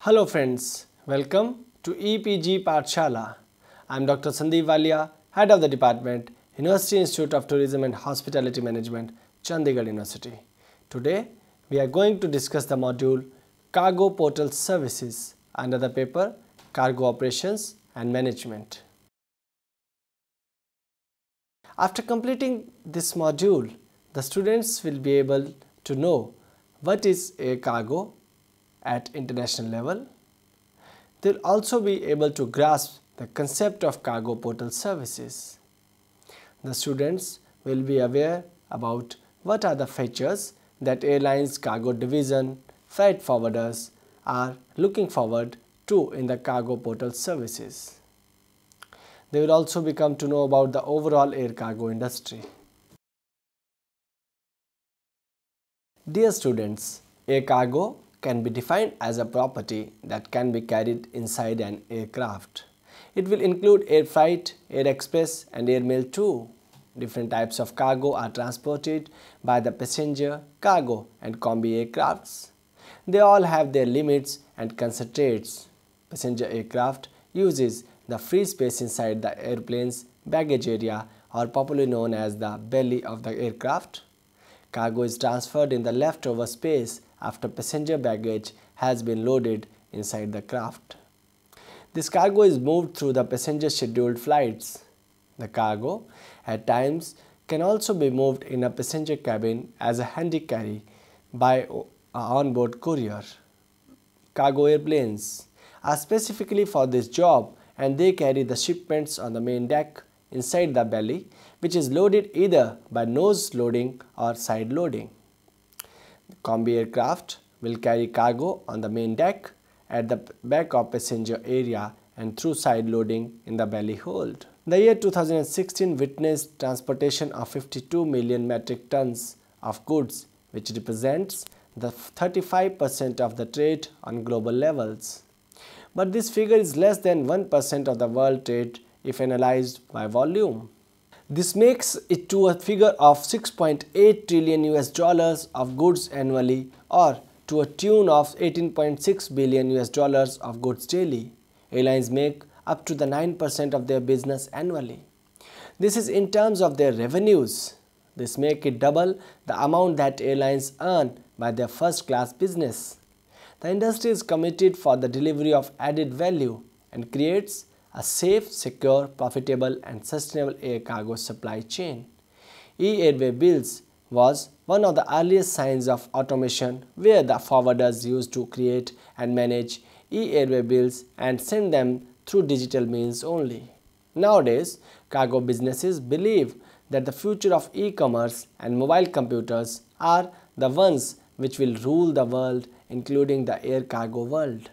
Hello friends, welcome to EPG Partshala. I am Dr. Sandeep Walia, Head of the Department, University Institute of Tourism and Hospitality Management, Chandigarh University. Today, we are going to discuss the module Cargo Portal Services under the paper Cargo Operations and Management. After completing this module, the students will be able to know what is a cargo at international level. They'll also be able to grasp the concept of cargo portal services. The students will be aware about what are the features that airlines cargo division freight forwarders are looking forward to in the cargo portal services. They will also become to know about the overall air cargo industry. Dear students, air cargo can be defined as a property that can be carried inside an aircraft. It will include air freight, air express and air mail too. Different types of cargo are transported by the passenger, cargo and combi aircrafts. They all have their limits and concentrates. Passenger aircraft uses the free space inside the airplane's baggage area or popularly known as the belly of the aircraft. Cargo is transferred in the leftover space after passenger baggage has been loaded inside the craft. This cargo is moved through the passenger scheduled flights. The cargo, at times, can also be moved in a passenger cabin as a handy carry by an onboard courier. Cargo airplanes are specifically for this job and they carry the shipments on the main deck inside the belly which is loaded either by nose loading or side loading. The combi aircraft will carry cargo on the main deck at the back of passenger area and through side loading in the belly hold. The year 2016 witnessed transportation of 52 million metric tons of goods which represents the 35% of the trade on global levels. But this figure is less than 1% of the world trade if analyzed by volume. This makes it to a figure of 6.8 trillion US dollars of goods annually or to a tune of 18.6 billion US dollars of goods daily. Airlines make up to the 9% of their business annually. This is in terms of their revenues. This make it double the amount that airlines earn by their first class business. The industry is committed for the delivery of added value and creates a safe, secure, profitable and sustainable air cargo supply chain. E-Airway builds was one of the earliest signs of automation where the forwarders used to create and manage e-airway bills and send them through digital means only. Nowadays, cargo businesses believe that the future of e-commerce and mobile computers are the ones which will rule the world including the air cargo world.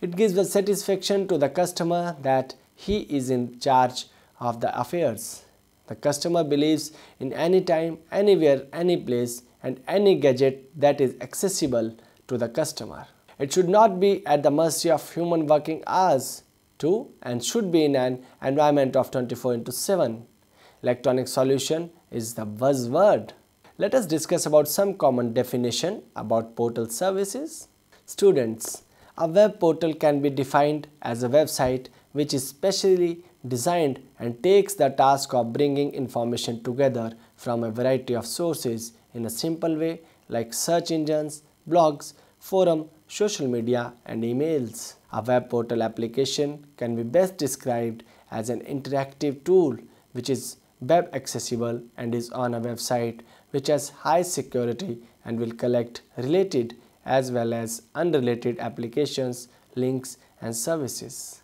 It gives the satisfaction to the customer that he is in charge of the affairs. The customer believes in any time, anywhere, any place and any gadget that is accessible to the customer. It should not be at the mercy of human working hours too and should be in an environment of 24 into 7. Electronic solution is the buzzword. Let us discuss about some common definition about portal services. Students, a web portal can be defined as a website which is specially designed and takes the task of bringing information together from a variety of sources in a simple way like search engines, blogs, forum, social media and emails. A web portal application can be best described as an interactive tool which is web accessible and is on a website which has high security and will collect related as well as unrelated applications, links and services.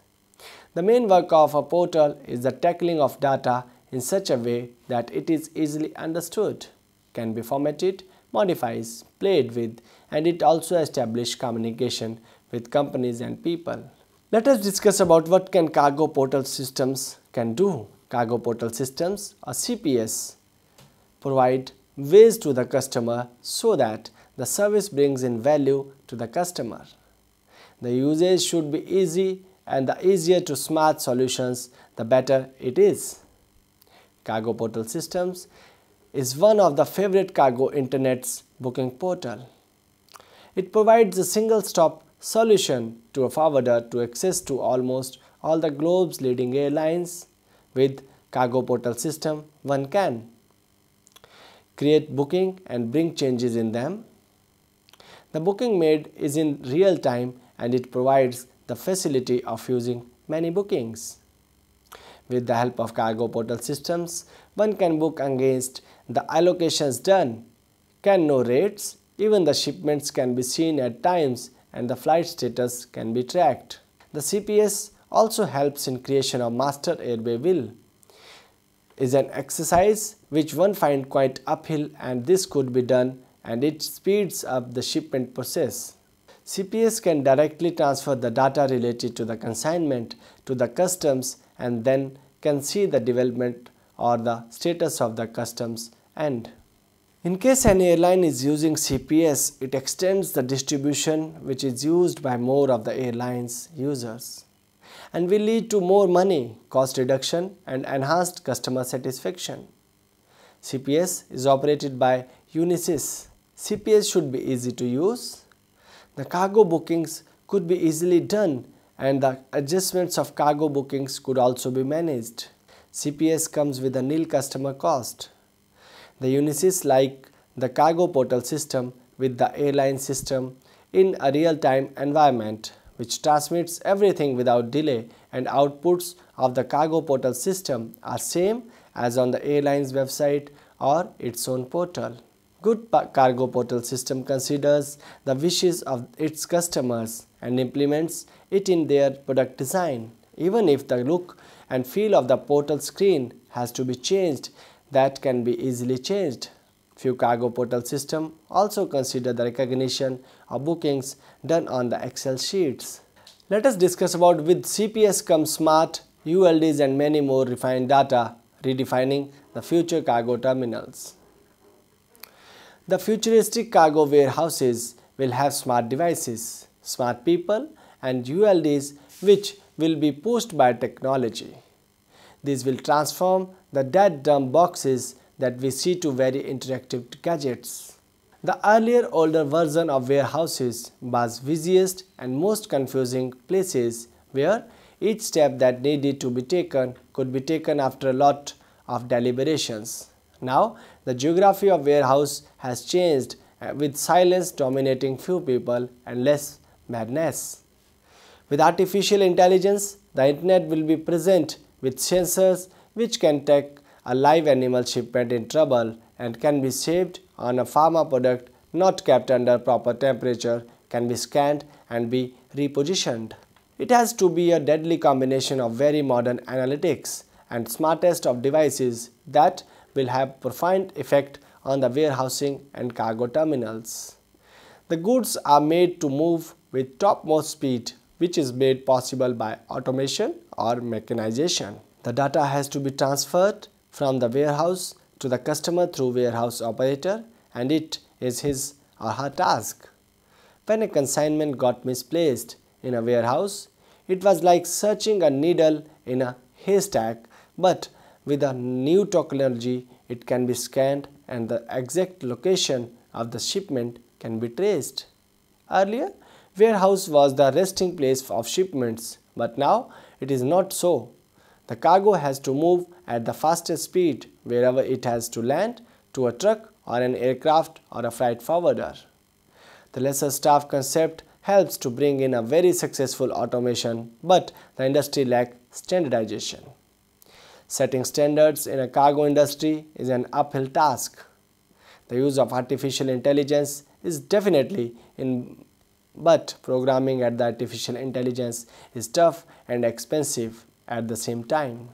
The main work of a portal is the tackling of data in such a way that it is easily understood, can be formatted, modified, played with, and it also establishes communication with companies and people. Let us discuss about what can cargo portal systems can do. Cargo portal systems or CPS provide ways to the customer so that the service brings in value to the customer. The usage should be easy and the easier to smart solutions, the better it is. Cargo Portal Systems is one of the favorite cargo internet's booking portal. It provides a single-stop solution to a forwarder to access to almost all the globe's leading airlines with cargo portal system one can create booking and bring changes in them the booking made is in real time and it provides the facility of using many bookings. With the help of cargo portal systems, one can book against the allocations done, can know rates, even the shipments can be seen at times and the flight status can be tracked. The CPS also helps in creation of master airway will is an exercise which one find quite uphill and this could be done and it speeds up the shipment process. CPS can directly transfer the data related to the consignment to the customs and then can see the development or the status of the customs end. In case an airline is using CPS, it extends the distribution which is used by more of the airline's users and will lead to more money, cost reduction and enhanced customer satisfaction. CPS is operated by Unisys. CPS should be easy to use the cargo bookings could be easily done and the adjustments of cargo bookings could also be managed. CPS comes with a nil customer cost. The Unisys like the cargo portal system with the airline system in a real-time environment which transmits everything without delay and outputs of the cargo portal system are same as on the airline's website or its own portal. Good cargo portal system considers the wishes of its customers and implements it in their product design. Even if the look and feel of the portal screen has to be changed, that can be easily changed. Few cargo portal system also consider the recognition of bookings done on the Excel sheets. Let us discuss about with CPS comes smart, ULDs and many more refined data, redefining the future cargo terminals. The futuristic cargo warehouses will have smart devices, smart people and ULDs which will be pushed by technology. These will transform the dead dumb boxes that we see to very interactive gadgets. The earlier older version of warehouses was busiest and most confusing places where each step that needed to be taken could be taken after a lot of deliberations. Now, the geography of warehouse has changed uh, with silence dominating few people and less madness. With artificial intelligence, the internet will be present with sensors which can take a live animal shipment in trouble and can be saved on a pharma product not kept under proper temperature can be scanned and be repositioned. It has to be a deadly combination of very modern analytics and smartest of devices that will have profound effect on the warehousing and cargo terminals. The goods are made to move with topmost speed which is made possible by automation or mechanization. The data has to be transferred from the warehouse to the customer through warehouse operator and it is his or her task. When a consignment got misplaced in a warehouse, it was like searching a needle in a haystack but with a new technology, it can be scanned and the exact location of the shipment can be traced. Earlier, warehouse was the resting place of shipments, but now it is not so. The cargo has to move at the fastest speed wherever it has to land to a truck or an aircraft or a freight forwarder. The lesser staff concept helps to bring in a very successful automation, but the industry lacks standardization. Setting standards in a cargo industry is an uphill task. The use of artificial intelligence is definitely in but programming at the artificial intelligence is tough and expensive at the same time.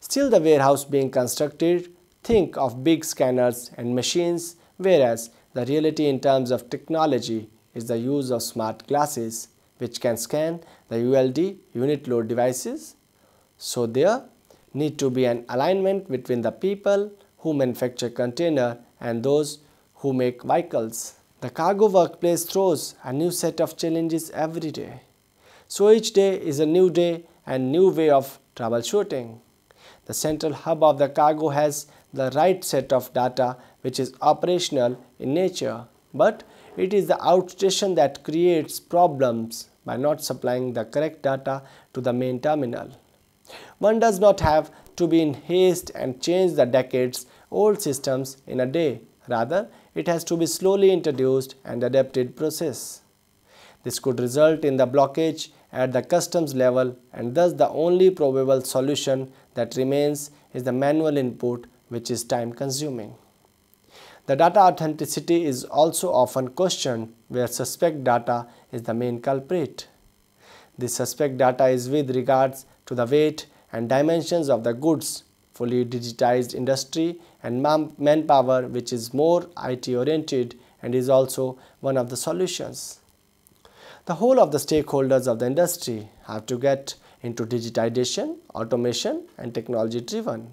Still the warehouse being constructed think of big scanners and machines whereas the reality in terms of technology is the use of smart glasses which can scan the ULD unit load devices. So there need to be an alignment between the people who manufacture container and those who make vehicles. The cargo workplace throws a new set of challenges every day. So each day is a new day and new way of troubleshooting. The central hub of the cargo has the right set of data which is operational in nature, but it is the outstation that creates problems by not supplying the correct data to the main terminal. One does not have to be in haste and change the decades old systems in a day. Rather, it has to be slowly introduced and adapted process. This could result in the blockage at the customs level and thus the only probable solution that remains is the manual input which is time consuming. The data authenticity is also often questioned where suspect data is the main culprit. The suspect data is with regards to the weight and dimensions of the goods, fully digitized industry and manpower which is more IT oriented and is also one of the solutions. The whole of the stakeholders of the industry have to get into digitization, automation and technology driven.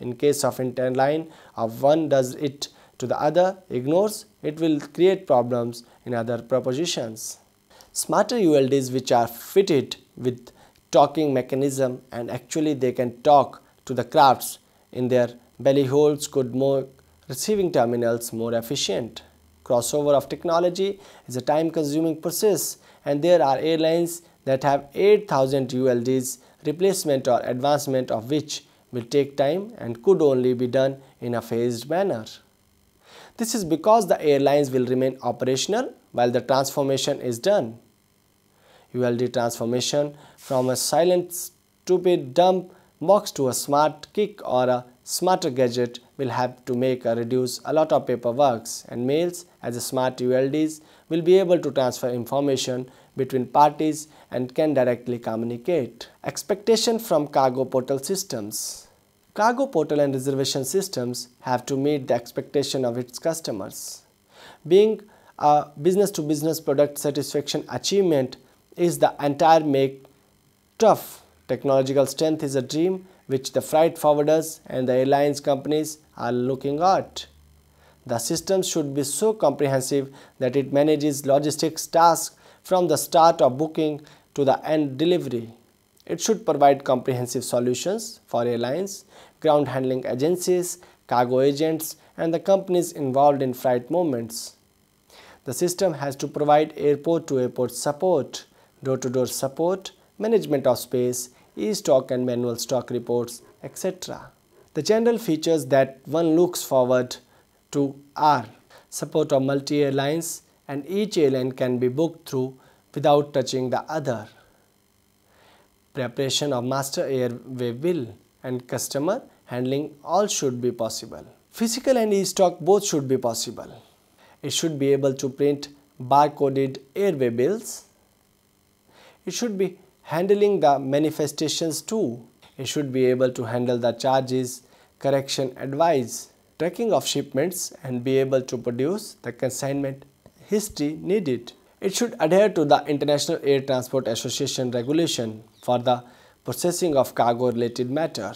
In case of line of one does it to the other ignores, it will create problems in other propositions. Smarter ULDs which are fitted with talking mechanism and actually they can talk to the crafts in their belly holes could make receiving terminals more efficient. Crossover of technology is a time consuming process and there are airlines that have 8000 ULDs replacement or advancement of which will take time and could only be done in a phased manner. This is because the airlines will remain operational while the transformation is done. ULD transformation from a silent stupid dumb box to a smart kick or a smarter gadget will have to make a reduce a lot of paperworks and mails as the smart ULDs will be able to transfer information between parties and can directly communicate. Expectation from cargo portal systems Cargo portal and reservation systems have to meet the expectation of its customers. Being a business to business product satisfaction achievement is the entire make tough. Technological strength is a dream which the freight forwarders and the airlines companies are looking at. The system should be so comprehensive that it manages logistics tasks from the start of booking to the end delivery. It should provide comprehensive solutions for airlines, ground handling agencies, cargo agents and the companies involved in freight movements. The system has to provide airport-to-airport -airport support door-to-door -door support, management of space, e-stock and manual stock reports, etc. The general features that one looks forward to are support of multi-airlines and each airline can be booked through without touching the other. Preparation of master airway bill and customer handling all should be possible. Physical and e-stock both should be possible. It should be able to print barcoded airway bills it should be handling the manifestations too. It should be able to handle the charges, correction advice, tracking of shipments and be able to produce the consignment history needed. It should adhere to the International Air Transport Association regulation for the processing of cargo related matter.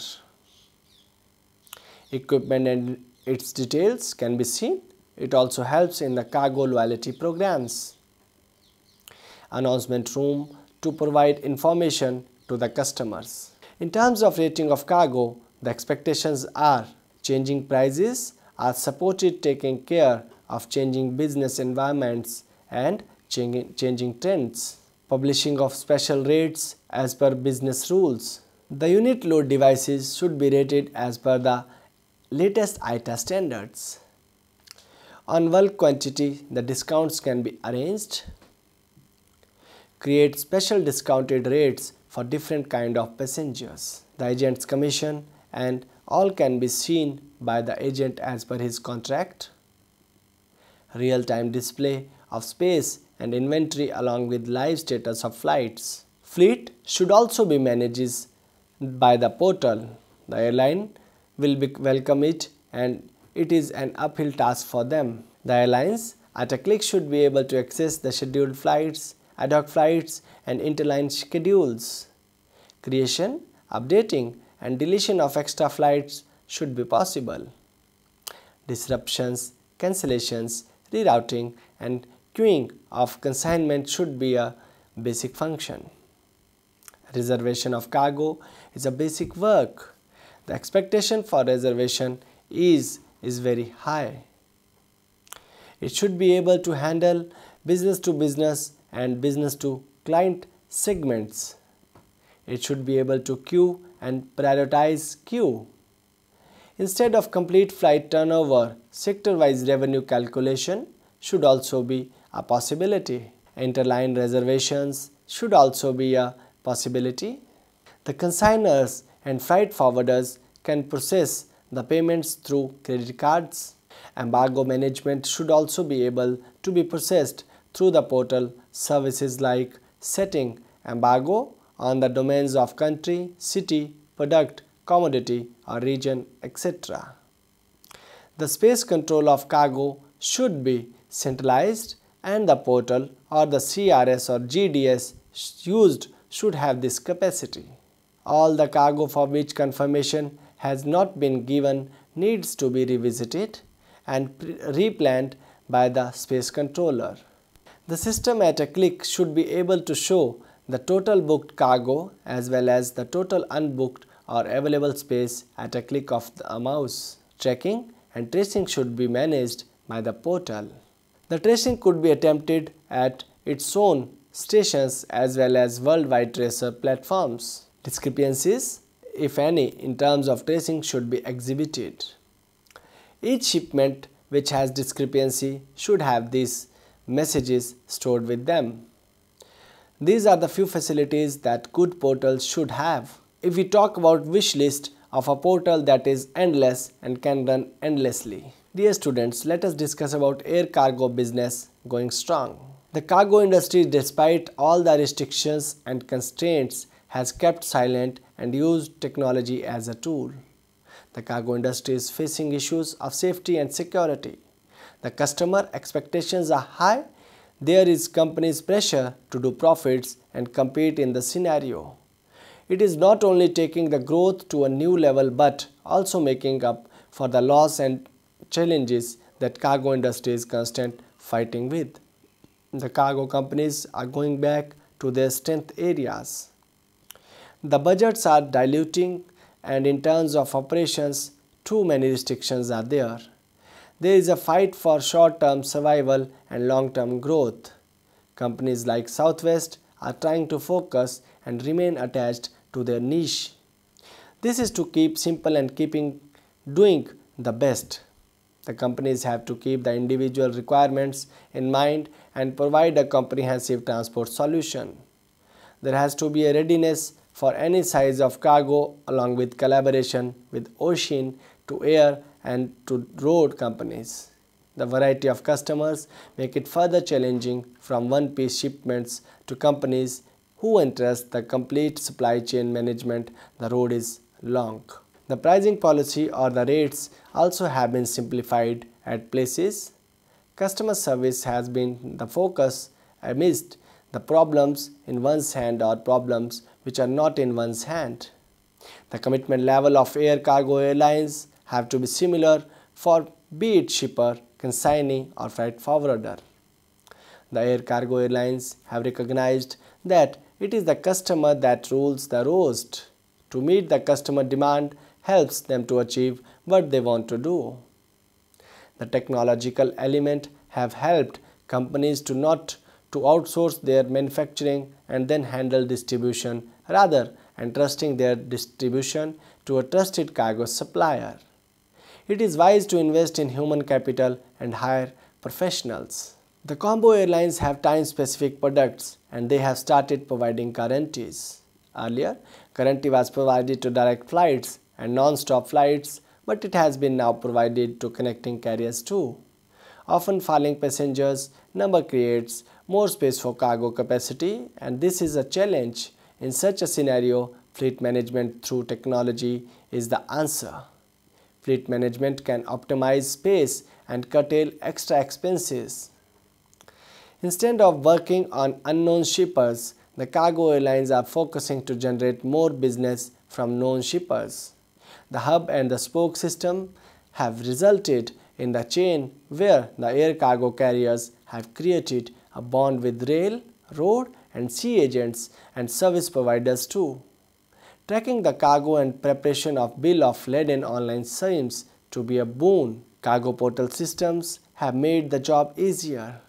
Equipment and its details can be seen. It also helps in the cargo loyalty programs. Announcement room to provide information to the customers. In terms of rating of cargo, the expectations are changing prices are supported taking care of changing business environments and changing trends. Publishing of special rates as per business rules. The unit load devices should be rated as per the latest ITA standards. On bulk quantity, the discounts can be arranged create special discounted rates for different kind of passengers. The agent's commission and all can be seen by the agent as per his contract. Real-time display of space and inventory along with live status of flights. Fleet should also be managed by the portal. The airline will welcome it and it is an uphill task for them. The airlines at a click should be able to access the scheduled flights ad hoc flights and interline schedules. Creation, updating and deletion of extra flights should be possible. Disruptions, cancellations, rerouting and queuing of consignment should be a basic function. Reservation of cargo is a basic work. The expectation for reservation is, is very high. It should be able to handle business to business and business to client segments. It should be able to queue and prioritize queue. Instead of complete flight turnover, sector-wise revenue calculation should also be a possibility. Interline reservations should also be a possibility. The consigners and freight forwarders can process the payments through credit cards. Embargo management should also be able to be processed through the portal services like setting embargo on the domains of country, city, product, commodity or region, etc. The space control of cargo should be centralized and the portal or the CRS or GDS used should have this capacity. All the cargo for which confirmation has not been given needs to be revisited and replanned by the space controller. The system at a click should be able to show the total booked cargo as well as the total unbooked or available space at a click of a mouse. Tracking and tracing should be managed by the portal. The tracing could be attempted at its own stations as well as worldwide tracer platforms. Discrepancies, if any, in terms of tracing should be exhibited. Each shipment which has discrepancy should have these messages stored with them. These are the few facilities that good portals should have. If we talk about wish list of a portal that is endless and can run endlessly. Dear students, let us discuss about air cargo business going strong. The cargo industry despite all the restrictions and constraints has kept silent and used technology as a tool. The cargo industry is facing issues of safety and security. The customer expectations are high. There is company's pressure to do profits and compete in the scenario. It is not only taking the growth to a new level but also making up for the loss and challenges that cargo industry is constant fighting with. The cargo companies are going back to their strength areas. The budgets are diluting and in terms of operations, too many restrictions are there. There is a fight for short-term survival and long-term growth. Companies like Southwest are trying to focus and remain attached to their niche. This is to keep simple and keeping doing the best. The companies have to keep the individual requirements in mind and provide a comprehensive transport solution. There has to be a readiness for any size of cargo along with collaboration with ocean to air and to road companies. The variety of customers make it further challenging from one-piece shipments to companies who entrust the complete supply chain management. The road is long. The pricing policy or the rates also have been simplified at places. Customer service has been the focus amidst the problems in one's hand or problems which are not in one's hand. The commitment level of air cargo airlines have to be similar for be it shipper, consignee or freight forwarder. The air cargo airlines have recognized that it is the customer that rules the roast. To meet the customer demand helps them to achieve what they want to do. The technological element have helped companies to not to outsource their manufacturing and then handle distribution rather entrusting their distribution to a trusted cargo supplier it is wise to invest in human capital and hire professionals. The combo airlines have time-specific products and they have started providing guarantees. Earlier, guarantee was provided to direct flights and non-stop flights but it has been now provided to connecting carriers too. Often falling passengers number creates more space for cargo capacity and this is a challenge. In such a scenario, fleet management through technology is the answer. Fleet management can optimize space and curtail extra expenses. Instead of working on unknown shippers, the cargo airlines are focusing to generate more business from known shippers. The hub and the spoke system have resulted in the chain where the air cargo carriers have created a bond with rail, road and sea agents and service providers too. Tracking the cargo and preparation of bill of lading online seems to be a boon. Cargo portal systems have made the job easier.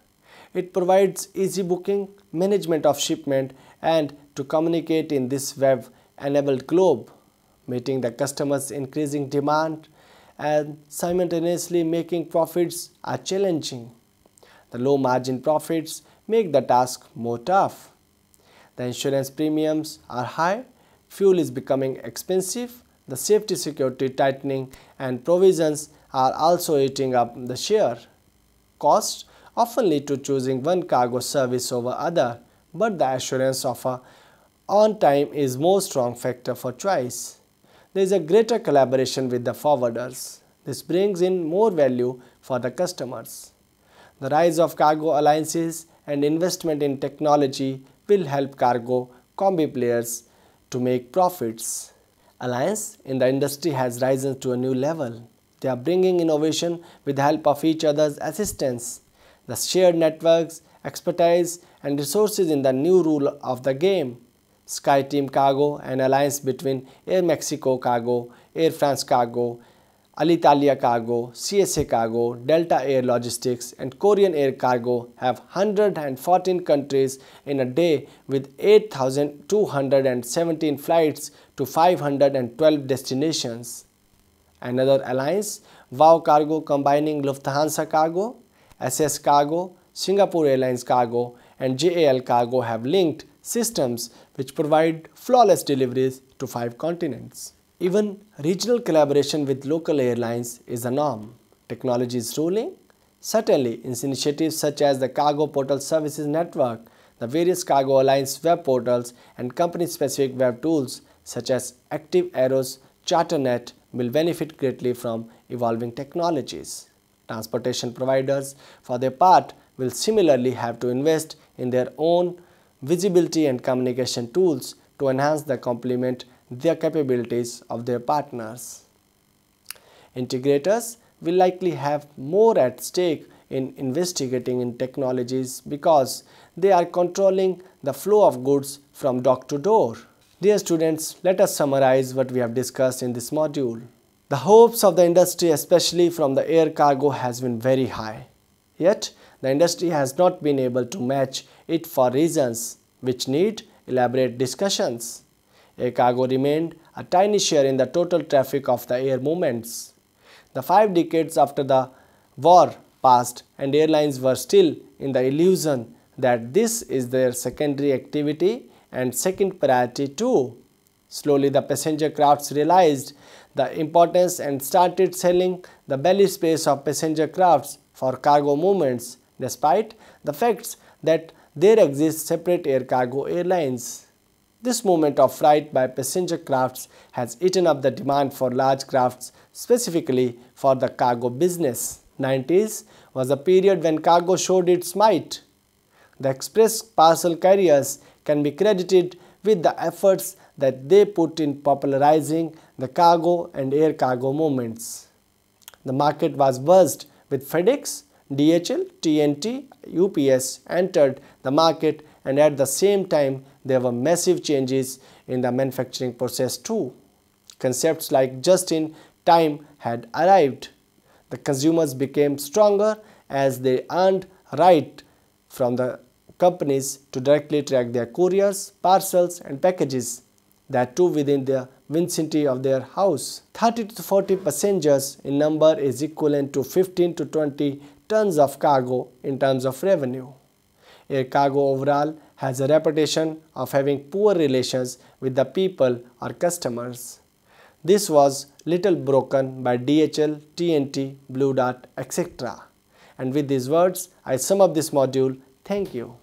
It provides easy booking, management of shipment and to communicate in this web-enabled globe, meeting the customer's increasing demand and simultaneously making profits are challenging. The low margin profits make the task more tough. The insurance premiums are high fuel is becoming expensive, the safety security tightening and provisions are also eating up the share. Costs often lead to choosing one cargo service over other, but the assurance of a on time is more strong factor for choice. There is a greater collaboration with the forwarders. This brings in more value for the customers. The rise of cargo alliances and investment in technology will help cargo combi players to make profits. Alliance in the industry has risen to a new level. They are bringing innovation with the help of each other's assistance. The shared networks, expertise and resources in the new rule of the game. SkyTeam Cargo, an alliance between Air Mexico Cargo, Air France Cargo, Alitalia Cargo, CSA Cargo, Delta Air Logistics and Korean Air Cargo have 114 countries in a day with 8,217 flights to 512 destinations. Another alliance, WOW Cargo combining Lufthansa Cargo, SS Cargo, Singapore Airlines Cargo and JAL Cargo have linked systems which provide flawless deliveries to five continents. Even regional collaboration with local airlines is a norm. Technology is ruling. Certainly, initiatives such as the Cargo Portal Services Network, the various cargo alliance web portals, and company-specific web tools such as Active Aeros, CharterNet will benefit greatly from evolving technologies. Transportation providers, for their part, will similarly have to invest in their own visibility and communication tools to enhance the complement their capabilities of their partners. Integrators will likely have more at stake in investigating in technologies because they are controlling the flow of goods from dock to door. Dear students, let us summarize what we have discussed in this module. The hopes of the industry, especially from the air cargo, has been very high. Yet, the industry has not been able to match it for reasons which need elaborate discussions. Air cargo remained a tiny share in the total traffic of the air movements. The five decades after the war passed and airlines were still in the illusion that this is their secondary activity and second priority too. Slowly the passenger crafts realized the importance and started selling the belly space of passenger crafts for cargo movements despite the facts that there exist separate air cargo airlines. This movement of freight by passenger crafts has eaten up the demand for large crafts, specifically for the cargo business. 90s was a period when cargo showed its might. The express parcel carriers can be credited with the efforts that they put in popularizing the cargo and air cargo movements. The market was buzzed with FedEx, DHL, TNT, UPS entered the market and at the same time there were massive changes in the manufacturing process too. Concepts like just in time had arrived. The consumers became stronger as they earned right from the companies to directly track their couriers, parcels and packages that too within the vicinity of their house. 30 to 40 passengers in number is equivalent to 15 to 20 tons of cargo in terms of revenue. Air cargo overall has a reputation of having poor relations with the people or customers. This was little broken by DHL, TNT, Blue Dot, etc. And with these words, I sum up this module. Thank you.